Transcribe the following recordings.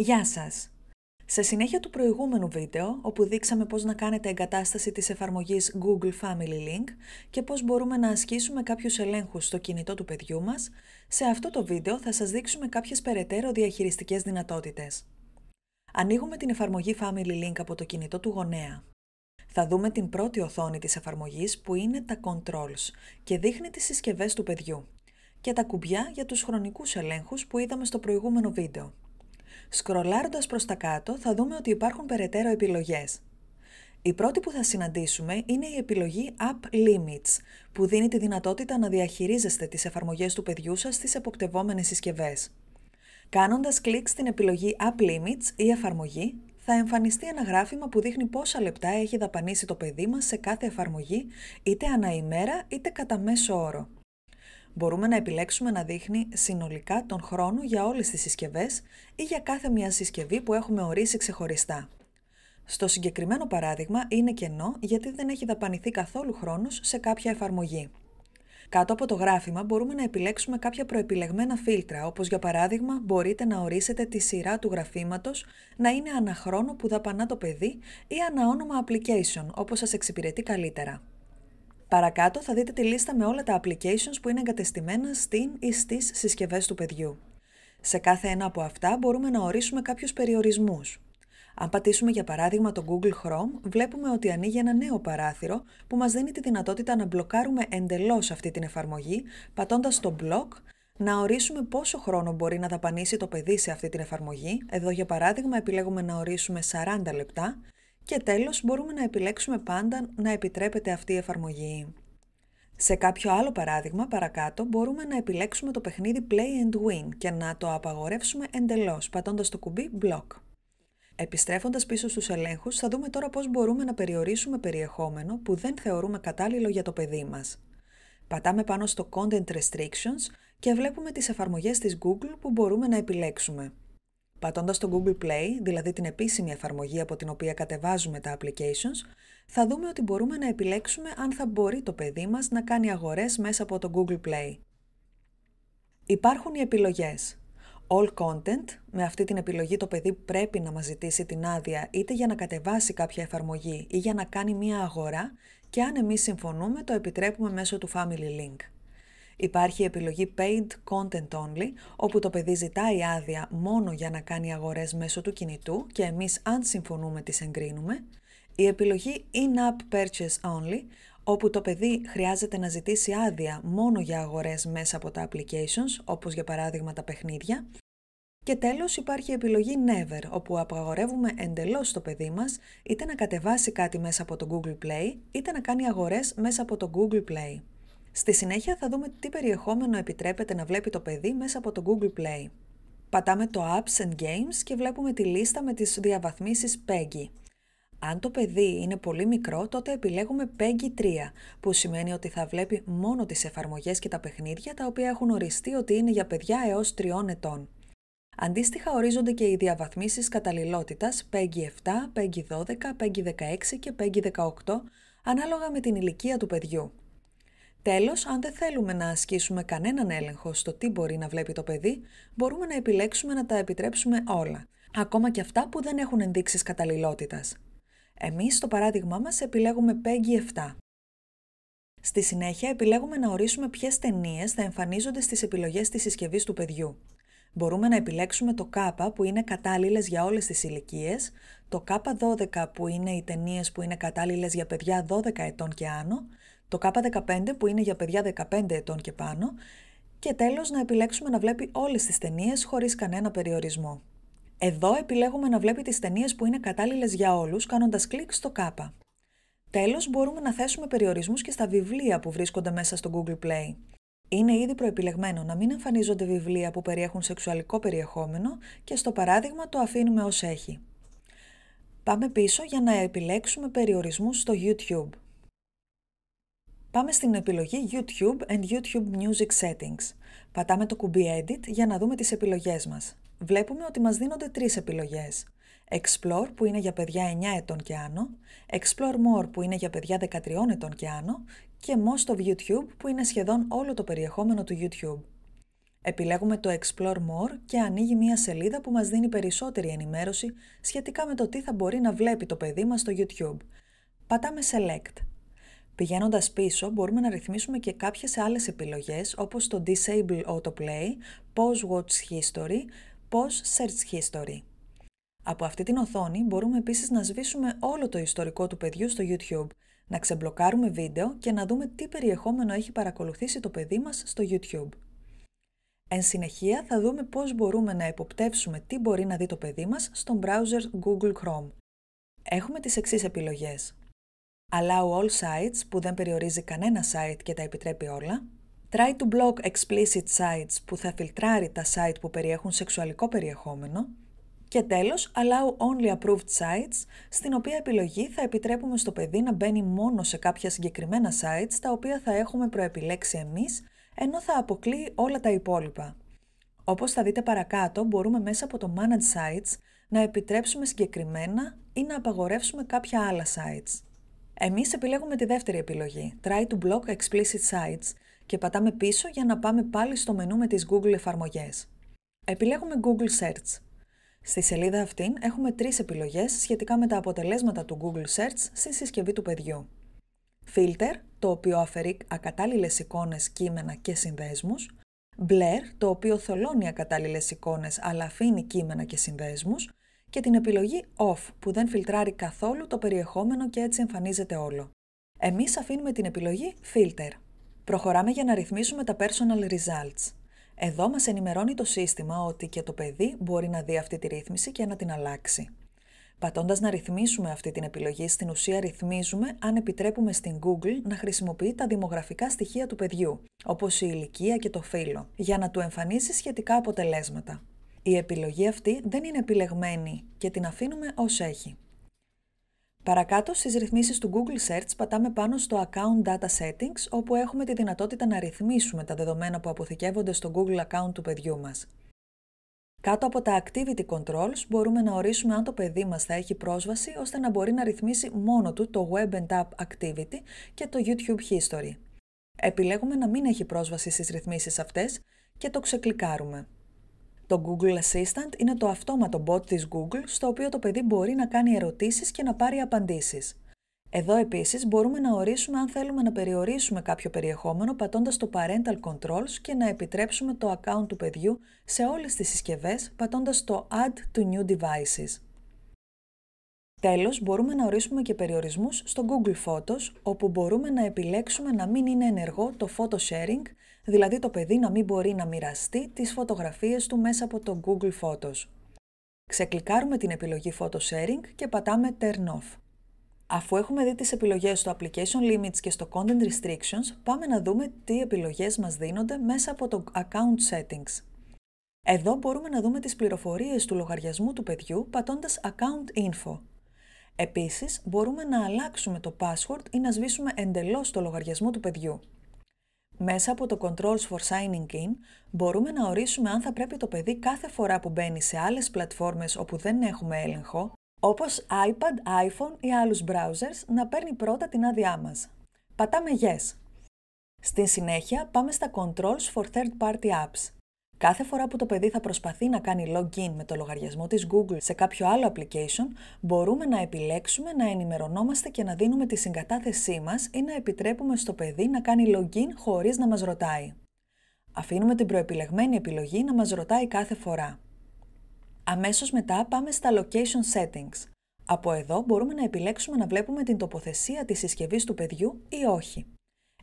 Γεια σας! Σε συνέχεια του προηγούμενου βίντεο, όπου δείξαμε πώς να κάνετε εγκατάσταση της εφαρμογής Google Family Link και πώς μπορούμε να ασκήσουμε κάποιους ελέγχους στο κινητό του παιδιού μας, σε αυτό το βίντεο θα σας δείξουμε κάποιες περαιτέρω διαχειριστικές δυνατότητες. Ανοίγουμε την εφαρμογή Family Link από το κινητό του γονέα. Θα δούμε την πρώτη οθόνη της εφαρμογής που είναι τα Controls και δείχνει τις συσκευές του παιδιού και τα κουμπιά για τους χρονικούς ελέγχους που είδαμε στο προηγούμενο βίντεο. Σκρολάροντας προς τα κάτω θα δούμε ότι υπάρχουν περαιτέρω επιλογές. Η πρώτη που θα συναντήσουμε είναι η επιλογή App Limits, που δίνει τη δυνατότητα να διαχειρίζεστε τις εφαρμογές του παιδιού σας στις αποκτευόμενες συσκευές. Κάνοντας κλικ στην επιλογή App Limits ή εφαρμογή, θα εμφανιστεί ένα γράφημα που δείχνει πόσα λεπτά έχει δαπανίσει το παιδί μας σε κάθε εφαρμογή, είτε ανά ημέρα είτε κατά μέσο όρο. Μπορούμε να επιλέξουμε να δείχνει συνολικά τον χρόνο για όλες τις συσκευές ή για κάθε μια συσκευή που έχουμε ορίσει ξεχωριστά. Στο συγκεκριμένο παράδειγμα είναι κενό γιατί δεν έχει δαπανηθεί καθόλου χρόνος σε κάποια εφαρμογή. Κάτω από το γράφημα μπορούμε να επιλέξουμε κάποια προεπιλεγμένα φίλτρα, όπως για παράδειγμα μπορείτε να ορίσετε τη σειρά του γραφήματος να είναι αναχρόνο που δαπανά το παιδί ή αναόνομα application, όπως σας εξυπηρετεί καλύτερα. Παρακάτω θα δείτε τη λίστα με όλα τα applications που είναι εγκατεστημένα στην ή στις συσκευές του παιδιού. Σε κάθε ένα από αυτά μπορούμε να ορίσουμε κάποιους περιορισμούς. Αν πατήσουμε για παράδειγμα το Google Chrome, βλέπουμε ότι ανοίγει ένα νέο παράθυρο που μας δίνει τη δυνατότητα να μπλοκάρουμε εντελώς αυτή την εφαρμογή, πατώντας το Block, να ορίσουμε πόσο χρόνο μπορεί να δαπανίσει το παιδί σε αυτή την εφαρμογή, εδώ για παράδειγμα επιλέγουμε να ορίσουμε 40 λεπτά, και τέλος μπορούμε να επιλέξουμε πάντα να επιτρέπεται αυτή η εφαρμογή. Σε κάποιο άλλο παράδειγμα παρακάτω μπορούμε να επιλέξουμε το παιχνίδι Play and Win και να το απαγορεύσουμε εντελώς πατώντας το κουμπί Block. Επιστρέφοντας πίσω στους ελέγχους θα δούμε τώρα πώς μπορούμε να περιορίσουμε περιεχόμενο που δεν θεωρούμε κατάλληλο για το παιδί μας. Πατάμε πάνω στο Content Restrictions και βλέπουμε τις εφαρμογές της Google που μπορούμε να επιλέξουμε. Πατώντας το Google Play, δηλαδή την επίσημη εφαρμογή από την οποία κατεβάζουμε τα applications, θα δούμε ότι μπορούμε να επιλέξουμε αν θα μπορεί το παιδί μας να κάνει αγορές μέσα από το Google Play. Υπάρχουν οι επιλογές. All Content, με αυτή την επιλογή το παιδί πρέπει να μας ζητήσει την άδεια είτε για να κατεβάσει κάποια εφαρμογή ή για να κάνει μία αγορά και αν εμείς συμφωνούμε το επιτρέπουμε μέσω του Family Link. Υπάρχει η επιλογή Paid Content Only, όπου το παιδί ζητάει άδεια μόνο για να κάνει αγορές μέσω του κινητού και εμείς αν συμφωνούμε τις εγκρίνουμε. Η επιλογή In-App Purchase Only, όπου το παιδί χρειάζεται να ζητήσει άδεια μόνο για αγορές μέσα από τα applications, όπως για παράδειγμα τα παιχνίδια. Και τέλος υπάρχει η επιλογή Never, όπου απαγορεύουμε εντελώς το παιδί μας είτε να κατεβάσει κάτι μέσα από το Google Play, είτε να κάνει αγορές μέσα από το Google Play. Στη συνέχεια θα δούμε τι περιεχόμενο επιτρέπεται να βλέπει το παιδί μέσα από το Google Play. Πατάμε το Apps and Games και βλέπουμε τη λίστα με τις διαβαθμίσεις PEGI. Αν το παιδί είναι πολύ μικρό, τότε επιλέγουμε PEGI 3, που σημαίνει ότι θα βλέπει μόνο τις εφαρμογές και τα παιχνίδια τα οποία έχουν οριστεί ότι είναι για παιδιά έως 3 ετών. Αντίστοιχα ορίζονται και οι διαβαθμίσεις καταλληλότητας PEGI 7, PEGI 12, PEGI 16 και PEGI 18, ανάλογα με την ηλικία του παιδιού. Τέλος, αν δεν θέλουμε να ασκήσουμε κανέναν έλεγχο στο τι μπορεί να βλέπει το παιδί, μπορούμε να επιλέξουμε να τα επιτρέψουμε όλα, ακόμα και αυτά που δεν έχουν ενδείξεις καταλληλότητας. Εμείς, στο παράδειγμά μας, επιλέγουμε Peggy 7. Στη συνέχεια, επιλέγουμε να ορίσουμε ποιες ταινίες θα εμφανίζονται στις επιλογές της συσκευής του παιδιού. Μπορούμε να επιλέξουμε το K που είναι κατάλληλες για όλες τις ηλικίες, το K12 που είναι οι ταινίες που είναι κατάλληλες για παιδιά 12 ετών και άνω το K15 που είναι για παιδιά 15 ετών και πάνω και τέλος να επιλέξουμε να βλέπει όλες τις ταινίες χωρίς κανένα περιορισμό. Εδώ επιλέγουμε να βλέπει τις ταινίες που είναι κατάλληλες για όλους κάνοντας κλικ στο K. Τέλος μπορούμε να θέσουμε περιορισμούς και στα βιβλία που βρίσκονται μέσα στο Google Play. Είναι ήδη προεπιλεγμένο να μην εμφανίζονται βιβλία που περιέχουν σεξουαλικό περιεχόμενο και στο παράδειγμα το αφήνουμε ως έχει. Πάμε πίσω για να επιλέξουμε περιορισμούς στο YouTube. Πάμε στην επιλογή YouTube and YouTube Music Settings. Πατάμε το κουμπί Edit για να δούμε τις επιλογές μας. Βλέπουμε ότι μας δίνονται τρεις επιλογές. Explore που είναι για παιδιά 9 ετών και άνω, Explore More που είναι για παιδιά 13 ετών και άνω και Most of YouTube που είναι σχεδόν όλο το περιεχόμενο του YouTube. Επιλέγουμε το Explore More και ανοίγει μια σελίδα που μας δίνει περισσότερη ενημέρωση σχετικά με το τι θα μπορεί να βλέπει το παιδί μας στο YouTube. Πατάμε Select Πηγαίνοντας πίσω, μπορούμε να ρυθμίσουμε και κάποιες άλλες επιλογές όπως το Disable Autoplay, Pause Watch History, Pause Search History. Από αυτή την οθόνη μπορούμε επίσης να σβήσουμε όλο το ιστορικό του παιδιού στο YouTube, να ξεμπλοκάρουμε βίντεο και να δούμε τι περιεχόμενο έχει παρακολουθήσει το παιδί μας στο YouTube. Εν συνεχεία θα δούμε πώς μπορούμε να υποπτεύσουμε τι μπορεί να δει το παιδί μας στον browser Google Chrome. Έχουμε τις εξής επιλογές. Allow all sites που δεν περιορίζει κανένα site και τα επιτρέπει όλα. Try to block explicit sites που θα φιλτράρει τα site που περιέχουν σεξουαλικό περιεχόμενο. Και τέλος, allow only approved sites, στην οποία επιλογή θα επιτρέπουμε στο παιδί να μπαίνει μόνο σε κάποια συγκεκριμένα sites τα οποία θα έχουμε προεπιλέξει εμείς, ενώ θα αποκλείει όλα τα υπόλοιπα. Όπως θα δείτε παρακάτω, μπορούμε μέσα από το Manage Sites να επιτρέψουμε συγκεκριμένα ή να απαγορεύσουμε κάποια άλλα sites. Εμείς επιλέγουμε τη δεύτερη επιλογή, Try to block explicit sites και πατάμε πίσω για να πάμε πάλι στο μενού με τις Google εφαρμογές. Επιλέγουμε Google Search. Στη σελίδα αυτήν έχουμε τρεις επιλογές σχετικά με τα αποτελέσματα του Google Search στη συσκευή του παιδιού. Filter, το οποίο αφαιρεί ακατάλληλες εικόνες, κείμενα και συνδέσμους. Blur, το οποίο θολώνει ακατάλληλες εικόνες αλλά αφήνει κείμενα και συνδέσμους και την επιλογή off που δεν φιλτράρει καθόλου το περιεχόμενο και έτσι εμφανίζεται όλο. Εμείς αφήνουμε την επιλογή filter. Προχωράμε για να ρυθμίσουμε τα personal results. Εδώ μας ενημερώνει το σύστημα ότι και το παιδί μπορεί να δει αυτή τη ρύθμιση και να την αλλάξει. Πατώντας να ρυθμίσουμε αυτή την επιλογή, στην ουσία ρυθμίζουμε αν επιτρέπουμε στην Google να χρησιμοποιεί τα δημογραφικά στοιχεία του παιδιού, όπως η ηλικία και το φύλλο, για να του εμφανίσει σχετικά αποτελέσματα. Η επιλογή αυτή δεν είναι επιλεγμένη και την αφήνουμε ως έχει. Παρακάτω στις ρυθμίσεις του Google Search πατάμε πάνω στο Account Data Settings όπου έχουμε τη δυνατότητα να ρυθμίσουμε τα δεδομένα που αποθηκεύονται στο Google Account του παιδιού μας. Κάτω από τα Activity Controls μπορούμε να ορίσουμε αν το παιδί μας θα έχει πρόσβαση ώστε να μπορεί να ρυθμίσει μόνο του το Web App Activity και το YouTube History. Επιλέγουμε να μην έχει πρόσβαση στις ρυθμίσεις αυτές και το ξεκλικάρουμε. Το Google Assistant είναι το αυτόματο bot της Google, στο οποίο το παιδί μπορεί να κάνει ερωτήσεις και να πάρει απαντήσεις. Εδώ επίσης μπορούμε να ορίσουμε αν θέλουμε να περιορίσουμε κάποιο περιεχόμενο πατώντας το Parental Controls και να επιτρέψουμε το account του παιδιού σε όλες τις συσκευές πατώντας το Add to New Devices. Τέλος, μπορούμε να ορίσουμε και περιορισμούς στο Google Photos, όπου μπορούμε να επιλέξουμε να μην είναι ενεργό το photo sharing δηλαδή το παιδί να μην μπορεί να μοιραστεί τις φωτογραφίες του μέσα από το Google Photos. Ξεκλικάρουμε την επιλογή Photo Sharing και πατάμε Turn Off. Αφού έχουμε δει τις επιλογές στο Application Limits και στο Content Restrictions, πάμε να δούμε τι επιλογές μας δίνονται μέσα από το Account Settings. Εδώ μπορούμε να δούμε τις πληροφορίες του λογαριασμού του παιδιού πατώντας Account Info. Επίσης, μπορούμε να αλλάξουμε το password ή να σβήσουμε εντελώς το λογαριασμό του παιδιού. Μέσα από το Controls for Signing In μπορούμε να ορίσουμε αν θα πρέπει το παιδί κάθε φορά που μπαίνει σε άλλες πλατφόρμες όπου δεν έχουμε έλεγχο, όπως iPad, iPhone ή άλλους browsers, να παίρνει πρώτα την άδειά μας. Πατάμε Yes. Στην συνέχεια πάμε στα Controls for Third Party Apps. Κάθε φορά που το παιδί θα προσπαθεί να κάνει login με το λογαριασμό της Google σε κάποιο άλλο application, μπορούμε να επιλέξουμε να ενημερωνόμαστε και να δίνουμε τη συγκατάθεσή μας ή να επιτρέπουμε στο παιδί να κάνει login χωρίς να μας ρωτάει. Αφήνουμε την προεπιλεγμένη επιλογή να μας ρωτάει κάθε φορά. Αμέσως μετά πάμε στα Location Settings. Από εδώ μπορούμε να επιλέξουμε να βλέπουμε την τοποθεσία της συσκευής του παιδιού ή όχι.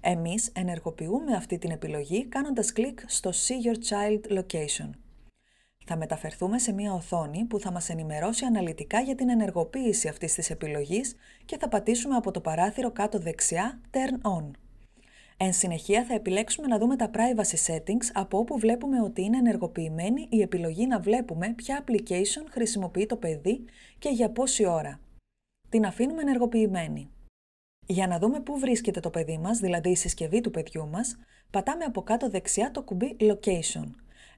Εμείς ενεργοποιούμε αυτή την επιλογή κάνοντας κλικ στο See Your Child Location. Θα μεταφερθούμε σε μια οθόνη που θα μας ενημερώσει αναλυτικά για την ενεργοποίηση αυτής της επιλογής και θα πατήσουμε από το παράθυρο κάτω δεξιά Turn On. Εν συνεχεία θα επιλέξουμε να δούμε τα privacy settings από όπου βλέπουμε ότι είναι ενεργοποιημένη η επιλογή να βλέπουμε ποια application χρησιμοποιεί το παιδί και για πόση ώρα. Την αφήνουμε ενεργοποιημένη. Για να δούμε πού βρίσκεται το παιδί μας, δηλαδή η συσκευή του παιδιού μας, πατάμε από κάτω δεξιά το κουμπί Location.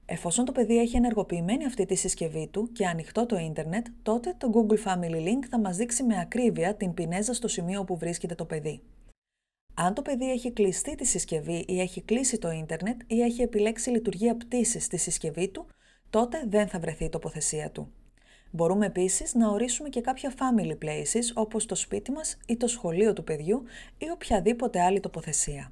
Εφόσον το παιδί έχει ενεργοποιημένη αυτή τη συσκευή του και ανοιχτό το ίντερνετ, τότε το Google Family Link θα μας δείξει με ακρίβεια την πινέζα στο σημείο όπου βρίσκεται το παιδί. Αν το παιδί έχει κλειστεί τη συσκευή ή έχει κλείσει το ίντερνετ ή έχει επιλέξει λειτουργία πτήσης στη συσκευή του, τότε δεν θα βρεθεί η τοποθεσία του. Μπορούμε επίσης να ορίσουμε και κάποια family places όπως το σπίτι μας ή το σχολείο του παιδιού ή οποιαδήποτε άλλη τοποθεσία.